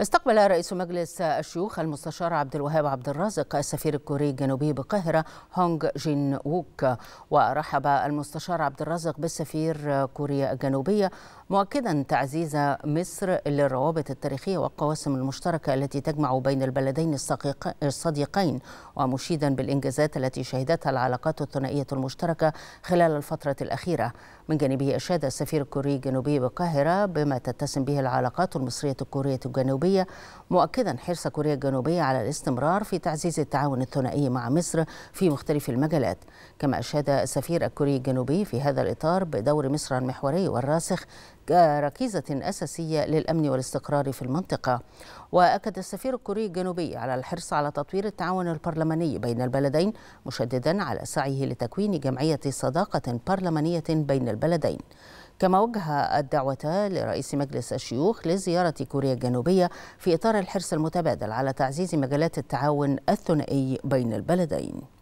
استقبل رئيس مجلس الشيوخ المستشار عبد الوهاب عبد الرازق السفير الكوري الجنوبي بالقاهره هونغ جين ووك ورحب المستشار عبد الرازق بالسفير كوريا الجنوبيه مؤكدا تعزيز مصر للروابط التاريخيه والقواسم المشتركه التي تجمع بين البلدين الصديقين ومشيدا بالانجازات التي شهدتها العلاقات الثنائيه المشتركه خلال الفتره الاخيره من جانبه اشاد السفير الكوري الجنوبي بالقاهره بما تتسم به العلاقات المصريه الكوريه الجنوبيه العربية مؤكدا حرص كوريا الجنوبية على الاستمرار في تعزيز التعاون الثنائي مع مصر في مختلف المجالات كما أشاد السفير الكوري الجنوبي في هذا الإطار بدور مصر المحوري والراسخ كركيزة أساسية للأمن والاستقرار في المنطقة وأكد السفير الكوري الجنوبي على الحرص على تطوير التعاون البرلماني بين البلدين مشددا على سعيه لتكوين جمعية صداقة برلمانية بين البلدين كما وجه الدعوة لرئيس مجلس الشيوخ لزيارة كوريا الجنوبية في إطار الحرص المتبادل على تعزيز مجالات التعاون الثنائي بين البلدين